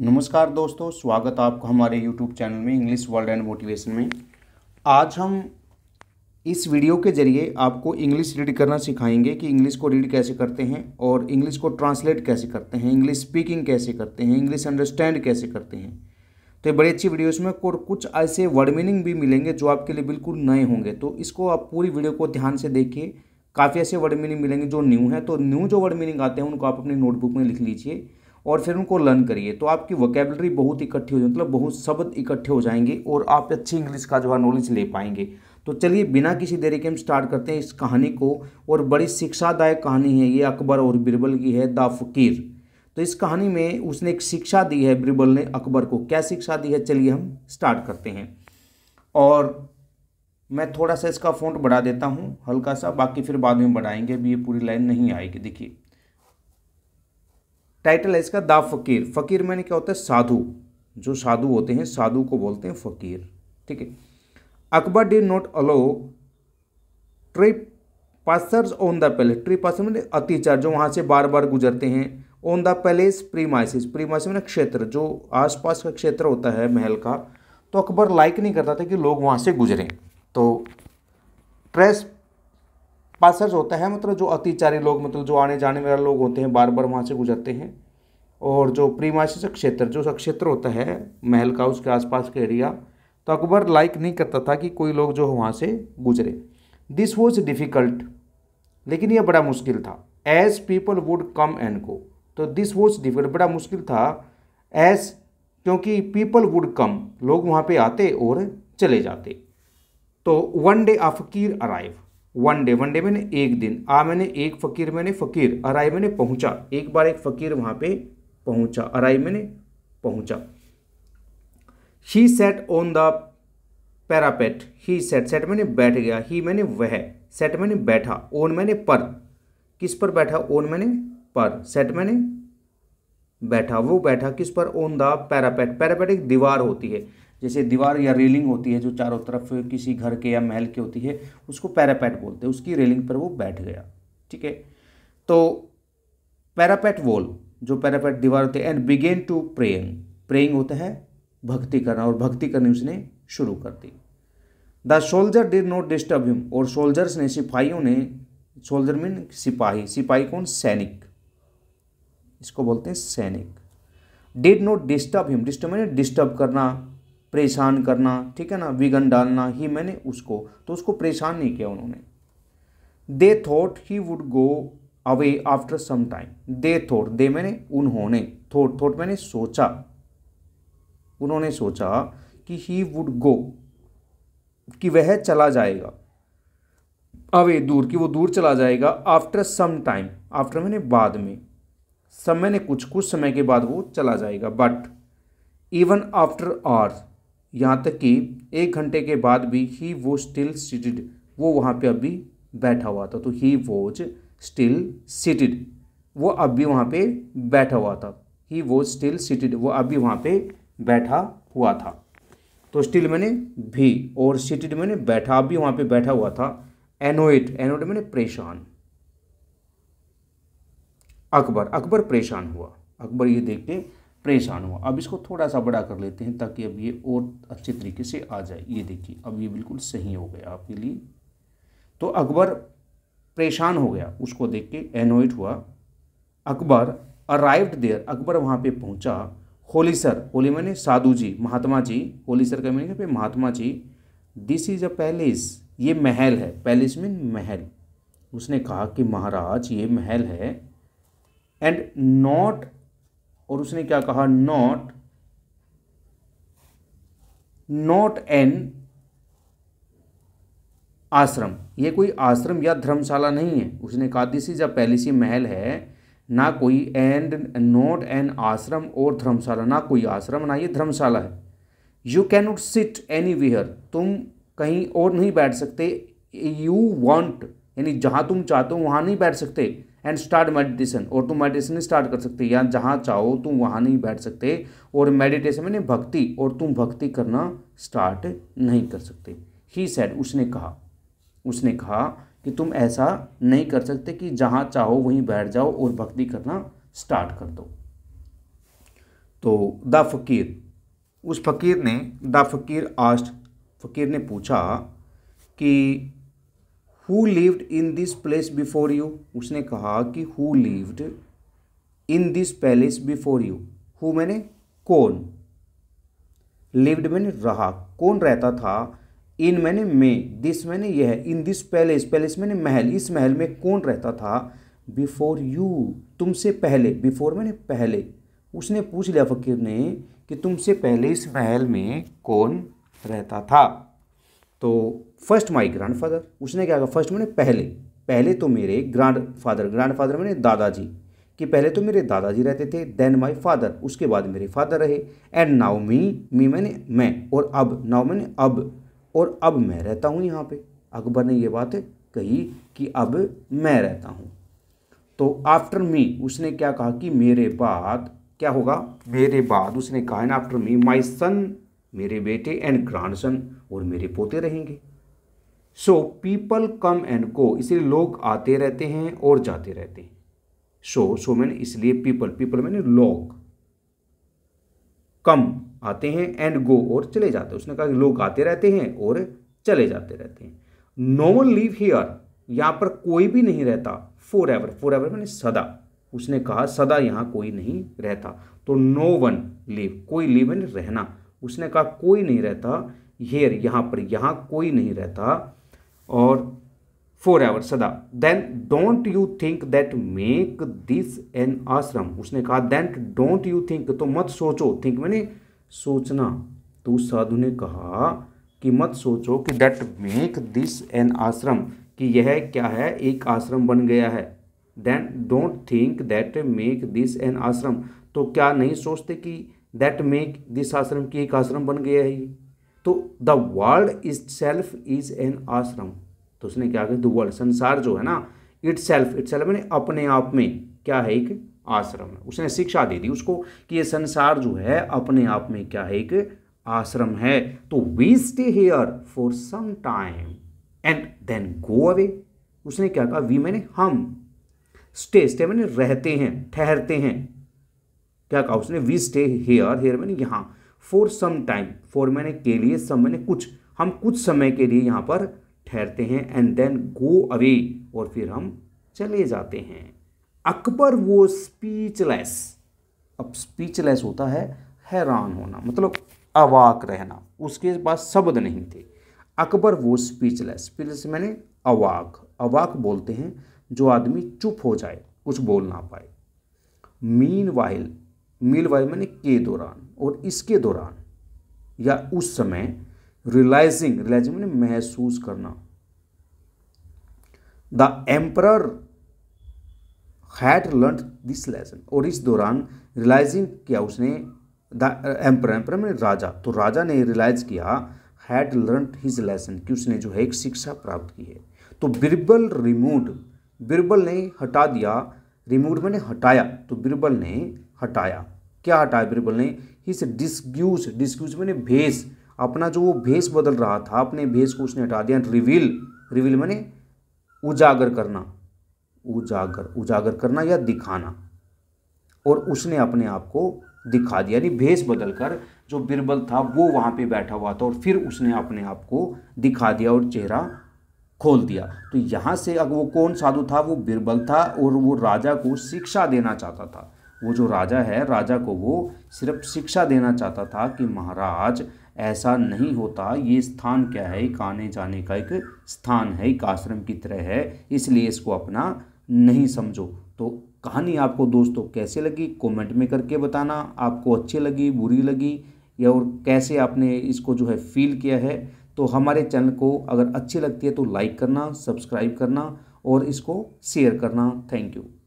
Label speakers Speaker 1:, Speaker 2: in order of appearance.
Speaker 1: नमस्कार दोस्तों स्वागत आपको हमारे यूट्यूब चैनल में इंग्लिश वर्ल्ड एंड मोटिवेशन में आज हम इस वीडियो के जरिए आपको इंग्लिश रीड करना सिखाएंगे कि इंग्लिश को रीड कैसे करते हैं और इंग्लिश को ट्रांसलेट कैसे करते हैं इंग्लिश स्पीकिंग कैसे करते हैं इंग्लिश अंडरस्टैंड कैसे करते हैं तो ये बड़ी अच्छी वीडियो इसमें और कुछ ऐसे वर्ड मीनिंग भी मिलेंगे जो आपके लिए बिल्कुल नए होंगे तो इसको आप पूरी वीडियो को ध्यान से देखिए काफ़ी ऐसे वर्ड मीनिंग मिलेंगे जो न्यू हैं तो न्यू जो वर्ड मीनिंग आते हैं उनको आप अपनी नोटबुक में लिख लीजिए और फिर उनको लर्न करिए तो आपकी वोकेबलरी बहुत इकट्ठी हो जाए मतलब बहुत शब्द इकट्ठे हो जाएंगे और आप अच्छी इंग्लिश का जो है नॉलेज ले पाएंगे तो चलिए बिना किसी देरी के हम स्टार्ट करते हैं इस कहानी को और बड़ी शिक्षादायक कहानी है ये अकबर और बिरबल की है द फकीर तो इस कहानी में उसने एक शिक्षा दी है बिरबल ने अकबर को क्या शिक्षा दी है चलिए हम स्टार्ट करते हैं और मैं थोड़ा सा इसका फ़ॉन्ट बढ़ा देता हूँ हल्का सा बाकी फिर बाद में बढ़ाएंगे अभी ये पूरी लाइन नहीं आएगी देखिए टाइटल है इसका दा फकीर फकीर मैंने क्या होता है साधु जो साधु होते हैं साधु को बोलते हैं फकीर ठीक है Akbar did not allow trespassers on the palace trespasser मैंने अतिचार जो वहाँ से बार बार गुजरते हैं on the palace premises premises मैंने क्षेत्र जो आसपास का क्षेत्र होता है महल का तो अकबर लाइक नहीं करता था कि लोग वहाँ से गुजरें तो ट्रेस पासर्स होता है मतलब जो अतिचारी लोग मतलब जो आने जाने वाले लोग होते हैं बार बार वहाँ से गुजरते हैं और जो प्रीमाइसिस क्षेत्र जो क्षेत्र होता है महल का उसके आसपास का एरिया तो अकबर लाइक नहीं करता था कि कोई लोग जो वहाँ से गुजरे दिस वॉज डिफ़िकल्ट लेकिन यह बड़ा मुश्किल था as people would come and go तो दिस वॉज डिफ़िकल्ट बड़ा मुश्किल था एज क्योंकि पीपल वुड कम लोग वहाँ पे आते और चले जाते तो वन डे अफकीर arrive one day one day मैंने एक दिन आ मैंने एक फ़कीर मैंने फ़कीर अराई मैंने पहुंचा एक बार एक फ़कीर वहाँ पे पहुंचा अराई मैंने पहुंचा he sat on the parapet he sat sat मैंने बैठ गया ही मैंने वह सेट मैंने बैठा ओन मैंने पर किस पर बैठा ओन मैंने पर सेट मैंने बैठा वो बैठा किस पर ओन द पैरापेट पैरापेट एक दीवार होती है जैसे दीवार या रेलिंग होती है जो चारों तरफ किसी घर के या महल की होती है उसको पैरापैट बोलते हैं उसकी रेलिंग पर वो बैठ गया ठीक है तो पैरापैट वॉल जो पैरापैट दीवार होती है and began to praying praying होता है भक्ति करना और भक्ति करनी उसने शुरू कर दी the soldier did not disturb him और सोल्जर्स ने सिपाहियों ने सोल्जर मीन सिपाही सिपाही कौन सैनिक इसको बोलते हैं सैनिक did not disturb him disturb मैंने डिस्टर्ब करना परेशान करना ठीक है ना विघन डालना ही मैंने उसको तो उसको परेशान नहीं किया उन्होंने they thought he would go away after some time they thought they मैंने उन्होंने थॉट थॉट मैंने सोचा उन्होंने सोचा कि ही वुड गो कि वह चला जाएगा अवे दूर कि वो दूर चला जाएगा आफ्टर सम टाइम आफ्टर मैंने बाद में समय ने कुछ कुछ समय के बाद वो चला जाएगा बट इवन आफ्टर आवर्स यहाँ तक कि एक घंटे के बाद भी ही वो स्टिल सीटेड वो वहाँ पे अभी बैठा हुआ था तो ही वॉज स्टिल सीटेड वो अब भी वहाँ पे बैठा हुआ था ही वॉज स्टिल सीटेड वो अभी वहाँ पे बैठा हुआ था तो स्टिल मैंने भी और सीटेड मैंने बैठा अब भी वहाँ पे बैठा हुआ था एनोइट एनोइट मैंने परेशान अकबर अकबर परेशान हुआ अकबर ये देखते परेशान हुआ अब इसको थोड़ा सा बड़ा कर लेते हैं ताकि अब ये और अच्छे तरीके से आ जाए ये देखिए अब ये बिल्कुल सही हो गया आपके लिए तो अकबर परेशान हो गया उसको देख के एनोइट हुआ अकबर अराइव्ड देयर अकबर वहाँ पे पहुँचा होली सर होली मैंने साधु जी महात्मा जी होली सर का मैंने Mahatma ji this is a palace ये महल है पैलेस मीन महल उसने कहा कि महाराज ये महल है एंड नॉट और उसने क्या कहा नॉट नॉट एन आश्रम ये कोई आश्रम या धर्मशाला नहीं है उसने कहा दिस इज अ पैलेसी महल है ना कोई एंड नॉट एन आश्रम और धर्मशाला ना कोई आश्रम ना ये धर्मशाला है you can not sit anywhere तुम कहीं और नहीं बैठ सकते यू वॉन्ट यानी जहाँ तुम चाहते हो वहाँ नहीं बैठ सकते एंड स्टार्ट मेडिटेशन और तुम मेडिटेशन स्टार्ट कर सकते या जहाँ चाहो तुम वहाँ नहीं बैठ सकते और मेडिटेशन मैंने भक्ति और तुम भक्ति करना स्टार्ट नहीं कर सकते ही सैड उसने कहा उसने कहा कि तुम ऐसा नहीं कर सकते कि जहाँ चाहो वहीं बैठ जाओ और भक्ति करना स्टार्ट कर दो तो द फ़कीर उस फ़कीर ने द फ़कीर आस्ट फ़कीर ने पूछा कि who lived in this place before you उसने कहा कि who lived in this palace before you who मैंने कौन लिव्ड मैंने रहा कौन रहता था इन मैंने में दिस मैंने यह इन दिस पैलेस पैलेस मैंने महल इस महल में कौन रहता था बिफोर यू तुमसे पहले बिफोर मैंने पहले उसने पूछ लिया फकीर ने कि तुमसे पहले इस महल में कौन रहता था तो फर्स्ट माई ग्रांड फादर उसने क्या कहा फर्स्ट मैंने पहले पहले तो मेरे ग्रैंड फादर ग्रैंड फादर मैंने दादाजी कि पहले तो मेरे दादाजी रहते थे देन माई फादर उसके बाद मेरे फादर रहे एंड नाउ मी मी मैंने मैं और अब नाउ मैंने अब और अब मैं रहता हूँ यहाँ पे अकबर ने ये बात कही कि अब मैं रहता हूँ तो आफ्टर मी उसने क्या कहा कि मेरे बाद क्या होगा मेरे बाद उसने कहा एंड आफ्टर मी माई सन मेरे बेटे एंड ग्रांड सन और मेरे पोते रहेंगे सो पीपल कम एंड गो इसलिए लोग आते रहते हैं और जाते रहते हैं सो सो मैंने इसलिए पीपल पीपल मैंने लोग कम आते हैं एंड गो और चले जाते हैं उसने कहा कि लोग आते रहते हैं और चले जाते रहते हैं नो वन लिव हियर यहाँ पर कोई भी नहीं रहता फोर एवर फोर एवर मैंने सदा उसने कहा सदा यहाँ कोई नहीं रहता तो नो वन लिव कोई लिव एंड रहना उसने कहा कोई नहीं रहता हेयर यहाँ पर यहाँ कोई नहीं रहता और फोर आवर सदा then don't you think that make this an ashram उसने कहा देन डोंट यू थिंक तो मत सोचो थिंक मैंने सोचना तो उस साधु ने कहा कि मत सोचो कि दैट मेक दिस एन आश्रम कि यह क्या है एक आश्रम बन गया है then don't think that make this an ashram तो क्या नहीं सोचते कि दैट मेक दिस आश्रम की एक आश्रम बन गया है ये तो the world itself is an ashram तो उसने क्या कहा द वर्ल्ड संसार जो है ना इट सेल्फ इट सेल्फ मैंने अपने आप में क्या है एक आश्रम है उसने शिक्षा दे दी उसको कि ये संसार जो है अपने आप में क्या है एक आश्रम है तो we stay here for some time and then go away उसने क्या कहा वी मैंने हम स्टे स्टे मैंने रहते हैं ठहरते हैं क्या कहा उसने वी स्टे हेयर हेयर मैंने यहाँ फॉर सम टाइम फॉर मैंने के लिए सम मैंने कुछ हम कुछ समय के लिए यहाँ पर ठहरते हैं एंड देन गो अवे और फिर हम चले जाते हैं अकबर वो स्पीचलेस अब स्पीचलेस होता है हैरान होना मतलब अवाक रहना उसके पास शब्द नहीं थे अकबर वो स्पीचलेस स्पीचलेस मैंने अवाक अवाक बोलते हैं जो आदमी चुप हो जाए कुछ बोल ना पाए मीन वाइल मील वाइज मैंने के दौरान और इसके दौरान या उस समय रियलाइजिंग रियलाइजिंग मैंने महसूस करना the emperor had learn this lesson और इस दौरान रियलाइजिंग किया उसने द एम्पर एम्पर मैंने राजा तो राजा ने रियलाइज किया हैड लर्न हिज लेसन कि उसने जो है एक शिक्षा प्राप्त की है तो बिरबल रिमूड बिरबल ने हटा दिया रिमूड मैंने हटाया तो बिरबल ने हटाया क्या हटाया फिर बीरबल ने इस डिस्क्यूज डिस्क्यूज मैंने भेस अपना जो वो भेस बदल रहा था अपने भेस को उसने हटा दिया रिवील रिवील मैंने उजागर करना उजागर उजागर करना या दिखाना और उसने अपने आप को दिखा दिया यानी भेस बदलकर जो बिरबल था वो वहाँ पे बैठा हुआ था और फिर उसने अपने आप को दिखा दिया और चेहरा खोल दिया तो यहाँ से अब वो कौन साधु था वो बिरबल था और वो राजा को शिक्षा देना चाहता था वो जो राजा है राजा को वो सिर्फ शिक्षा देना चाहता था कि महाराज ऐसा नहीं होता ये स्थान क्या है एक आने जाने का एक स्थान है एक आश्रम की तरह है इसलिए इसको अपना नहीं समझो तो कहानी आपको दोस्तों कैसे लगी कमेंट में करके बताना आपको अच्छी लगी बुरी लगी या और कैसे आपने इसको जो है फील किया है तो हमारे चैनल को अगर अच्छी लगती है तो लाइक करना सब्सक्राइब करना और इसको शेयर करना थैंक यू